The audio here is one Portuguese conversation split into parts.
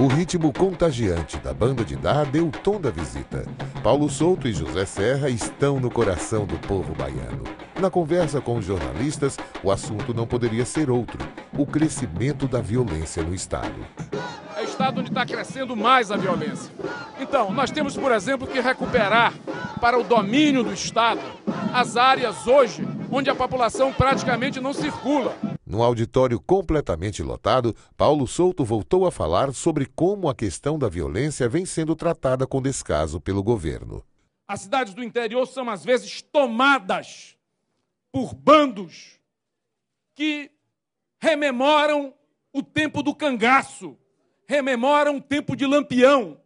O ritmo contagiante da banda de Dá deu o tom da visita. Paulo Souto e José Serra estão no coração do povo baiano. Na conversa com os jornalistas, o assunto não poderia ser outro: o crescimento da violência no Estado. É o Estado onde está crescendo mais a violência. Então, nós temos, por exemplo, que recuperar para o domínio do Estado as áreas hoje onde a população praticamente não circula no auditório completamente lotado, Paulo Souto voltou a falar sobre como a questão da violência vem sendo tratada com descaso pelo governo. As cidades do interior são, às vezes, tomadas por bandos que rememoram o tempo do cangaço, rememoram o tempo de lampião,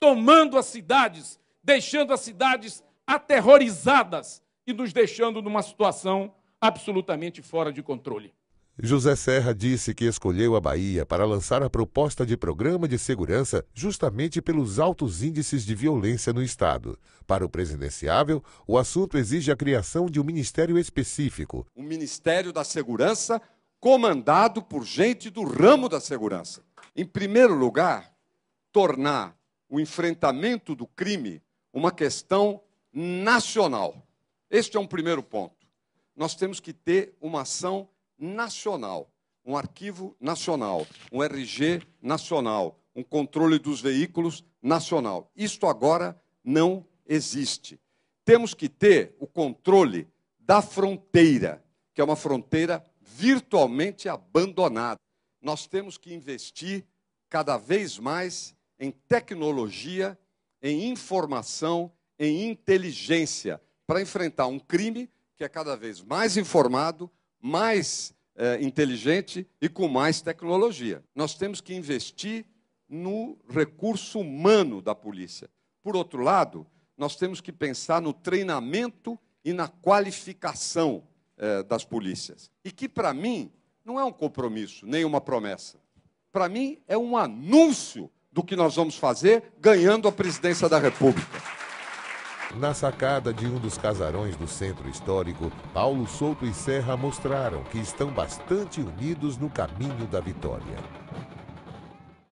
tomando as cidades, deixando as cidades aterrorizadas e nos deixando numa situação absolutamente fora de controle. José Serra disse que escolheu a Bahia para lançar a proposta de programa de segurança justamente pelos altos índices de violência no Estado. Para o presidenciável, o assunto exige a criação de um ministério específico. um Ministério da Segurança, comandado por gente do ramo da segurança. Em primeiro lugar, tornar o enfrentamento do crime uma questão nacional. Este é um primeiro ponto. Nós temos que ter uma ação nacional, um arquivo nacional, um RG nacional, um controle dos veículos nacional. Isto agora não existe. Temos que ter o controle da fronteira, que é uma fronteira virtualmente abandonada. Nós temos que investir cada vez mais em tecnologia, em informação, em inteligência, para enfrentar um crime que é cada vez mais informado, mais é, inteligente e com mais tecnologia. Nós temos que investir no recurso humano da polícia. Por outro lado, nós temos que pensar no treinamento e na qualificação é, das polícias. E que, para mim, não é um compromisso, nem uma promessa. Para mim, é um anúncio do que nós vamos fazer ganhando a presidência da República. Na sacada de um dos casarões do centro histórico, Paulo Souto e Serra mostraram que estão bastante unidos no caminho da vitória.